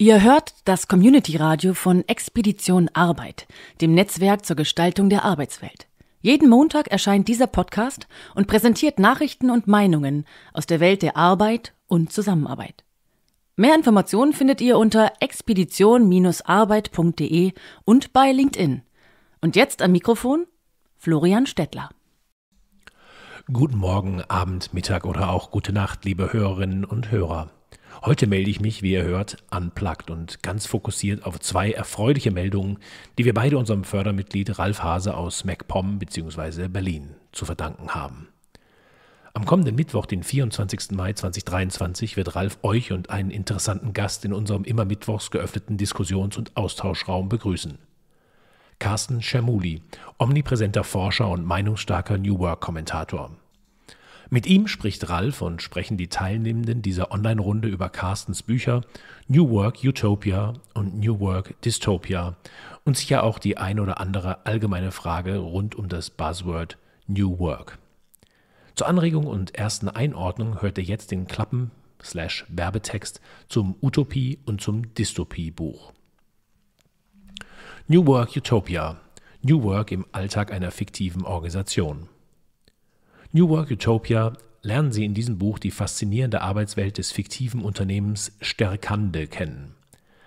Ihr hört das Community Radio von Expedition Arbeit, dem Netzwerk zur Gestaltung der Arbeitswelt. Jeden Montag erscheint dieser Podcast und präsentiert Nachrichten und Meinungen aus der Welt der Arbeit und Zusammenarbeit. Mehr Informationen findet ihr unter expedition-arbeit.de und bei LinkedIn. Und jetzt am Mikrofon Florian Stettler. Guten Morgen, Abend, Mittag oder auch gute Nacht, liebe Hörerinnen und Hörer. Heute melde ich mich, wie ihr hört, unplugged und ganz fokussiert auf zwei erfreuliche Meldungen, die wir beide unserem Fördermitglied Ralf Hase aus MacPom bzw. Berlin zu verdanken haben. Am kommenden Mittwoch, den 24. Mai 2023, wird Ralf euch und einen interessanten Gast in unserem immer mittwochs geöffneten Diskussions- und Austauschraum begrüßen. Carsten Schermuli, omnipräsenter Forscher und meinungsstarker New Work-Kommentator. Mit ihm spricht Ralf und sprechen die Teilnehmenden dieser Online-Runde über Carstens Bücher New Work Utopia und New Work Dystopia und sicher auch die ein oder andere allgemeine Frage rund um das Buzzword New Work. Zur Anregung und ersten Einordnung hört ihr jetzt den Klappen slash Werbetext zum Utopie und zum Dystopie Buch. New Work Utopia. New Work im Alltag einer fiktiven Organisation. New Work Utopia lernen Sie in diesem Buch die faszinierende Arbeitswelt des fiktiven Unternehmens Sterkande kennen.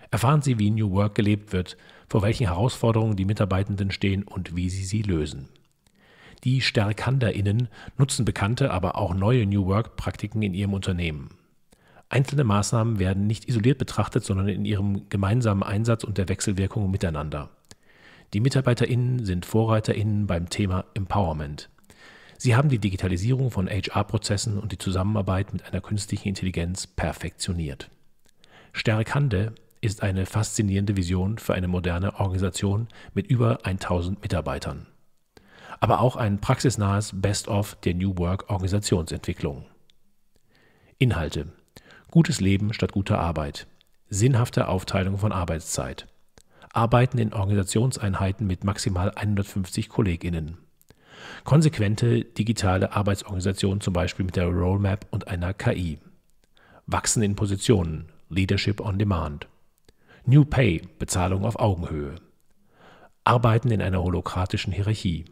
Erfahren Sie, wie New Work gelebt wird, vor welchen Herausforderungen die Mitarbeitenden stehen und wie sie sie lösen. Die StärkanderInnen nutzen bekannte, aber auch neue New Work-Praktiken in ihrem Unternehmen. Einzelne Maßnahmen werden nicht isoliert betrachtet, sondern in ihrem gemeinsamen Einsatz und der Wechselwirkung miteinander. Die MitarbeiterInnen sind VorreiterInnen beim Thema Empowerment. Sie haben die Digitalisierung von HR-Prozessen und die Zusammenarbeit mit einer künstlichen Intelligenz perfektioniert. Stärkande ist eine faszinierende Vision für eine moderne Organisation mit über 1000 Mitarbeitern. Aber auch ein praxisnahes Best-of der New Work Organisationsentwicklung. Inhalte. Gutes Leben statt guter Arbeit. Sinnhafte Aufteilung von Arbeitszeit. Arbeiten in Organisationseinheiten mit maximal 150 Kolleginnen. Konsequente digitale Arbeitsorganisation zum Beispiel mit der Roadmap und einer KI. Wachsen in Positionen, Leadership on Demand. New Pay, Bezahlung auf Augenhöhe. Arbeiten in einer holokratischen Hierarchie.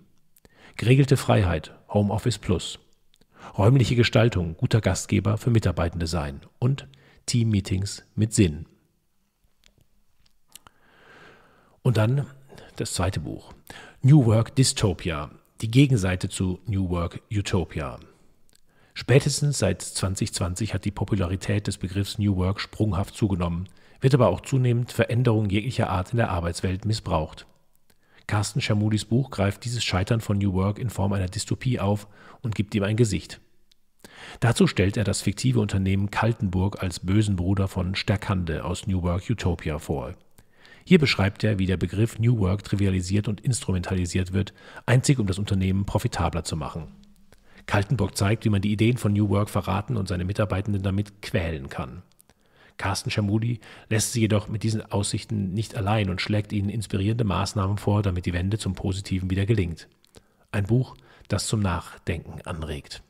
Geregelte Freiheit, Homeoffice Plus. Räumliche Gestaltung, guter Gastgeber für Mitarbeitende sein und Team-Meetings mit Sinn. Und dann das zweite Buch. New Work Dystopia, die Gegenseite zu New Work Utopia. Spätestens seit 2020 hat die Popularität des Begriffs New Work sprunghaft zugenommen, wird aber auch zunehmend Veränderungen jeglicher Art in der Arbeitswelt missbraucht. Carsten Schamudis Buch greift dieses Scheitern von New Work in Form einer Dystopie auf und gibt ihm ein Gesicht. Dazu stellt er das fiktive Unternehmen Kaltenburg als bösen Bruder von Sterkande aus New Work Utopia vor. Hier beschreibt er, wie der Begriff New Work trivialisiert und instrumentalisiert wird, einzig um das Unternehmen profitabler zu machen. Kaltenburg zeigt, wie man die Ideen von New Work verraten und seine Mitarbeitenden damit quälen kann. Carsten Schamudi lässt sie jedoch mit diesen Aussichten nicht allein und schlägt ihnen inspirierende Maßnahmen vor, damit die Wende zum Positiven wieder gelingt. Ein Buch, das zum Nachdenken anregt.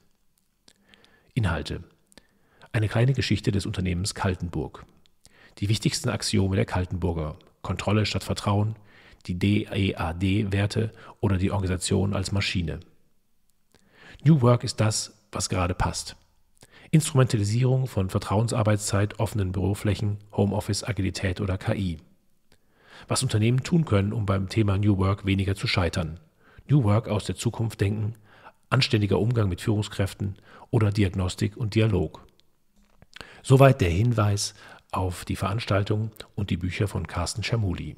Inhalte. Eine kleine Geschichte des Unternehmens Kaltenburg. Die wichtigsten Axiome der Kaltenburger Kontrolle statt Vertrauen, die DEAD-Werte oder die Organisation als Maschine. New Work ist das, was gerade passt. Instrumentalisierung von Vertrauensarbeitszeit, offenen Büroflächen, Homeoffice, Agilität oder KI. Was Unternehmen tun können, um beim Thema New Work weniger zu scheitern. New Work aus der Zukunft denken, anständiger Umgang mit Führungskräften oder Diagnostik und Dialog. Soweit der Hinweis auf die Veranstaltung und die Bücher von Carsten Schamuli.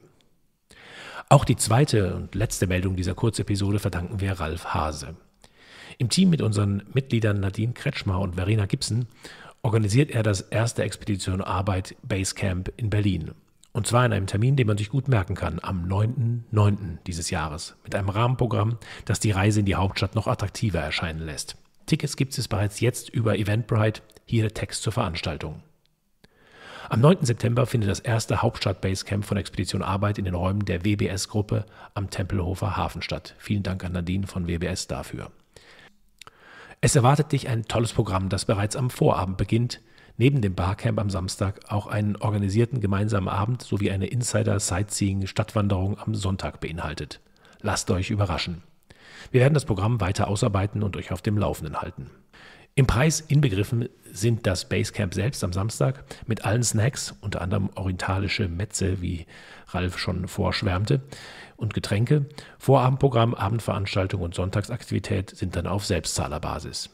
Auch die zweite und letzte Meldung dieser Kurzepisode verdanken wir Ralf Hase. Im Team mit unseren Mitgliedern Nadine Kretschmer und Verena Gibson organisiert er das erste Expedition Arbeit Basecamp in Berlin. Und zwar in einem Termin, den man sich gut merken kann, am 9.9. dieses Jahres, mit einem Rahmenprogramm, das die Reise in die Hauptstadt noch attraktiver erscheinen lässt. Tickets gibt es bereits jetzt über Eventbrite, hier der Text zur Veranstaltung. Am 9. September findet das erste Hauptstadt-Basecamp von Expedition Arbeit in den Räumen der WBS-Gruppe am Tempelhofer Hafen statt. Vielen Dank an Nadine von WBS dafür. Es erwartet dich ein tolles Programm, das bereits am Vorabend beginnt. Neben dem Barcamp am Samstag auch einen organisierten gemeinsamen Abend sowie eine Insider-Sightseeing-Stadtwanderung am Sonntag beinhaltet. Lasst euch überraschen. Wir werden das Programm weiter ausarbeiten und euch auf dem Laufenden halten. Im Preis inbegriffen sind das Basecamp selbst am Samstag mit allen Snacks, unter anderem orientalische Metze, wie Ralf schon vorschwärmte, und Getränke. Vorabendprogramm, Abendveranstaltung und Sonntagsaktivität sind dann auf Selbstzahlerbasis.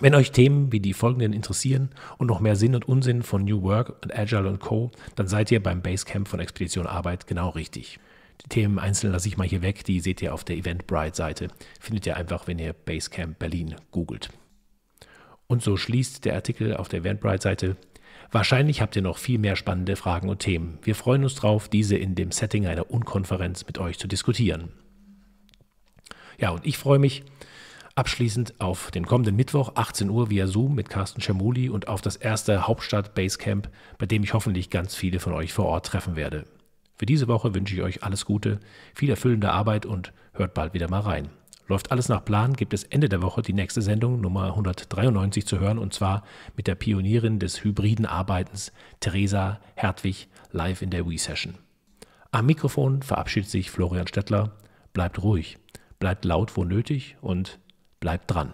Wenn euch Themen wie die folgenden interessieren und noch mehr Sinn und Unsinn von New Work und Agile und Co., dann seid ihr beim Basecamp von Expedition Arbeit genau richtig. Die Themen einzeln lasse ich mal hier weg, die seht ihr auf der Eventbrite-Seite. Findet ihr einfach, wenn ihr Basecamp Berlin googelt. Und so schließt der Artikel auf der Eventbrite-Seite. Wahrscheinlich habt ihr noch viel mehr spannende Fragen und Themen. Wir freuen uns drauf, diese in dem Setting einer Unkonferenz mit euch zu diskutieren. Ja, und ich freue mich abschließend auf den kommenden Mittwoch, 18 Uhr via Zoom mit Carsten Schamuli und auf das erste Hauptstadt Basecamp, bei dem ich hoffentlich ganz viele von euch vor Ort treffen werde. Für diese Woche wünsche ich euch alles Gute, viel erfüllende Arbeit und hört bald wieder mal rein. Läuft alles nach Plan, gibt es Ende der Woche die nächste Sendung Nummer 193 zu hören und zwar mit der Pionierin des hybriden Arbeitens Theresa Hertwig live in der We-Session. Am Mikrofon verabschiedet sich Florian Stettler. Bleibt ruhig, bleibt laut, wo nötig und bleibt dran.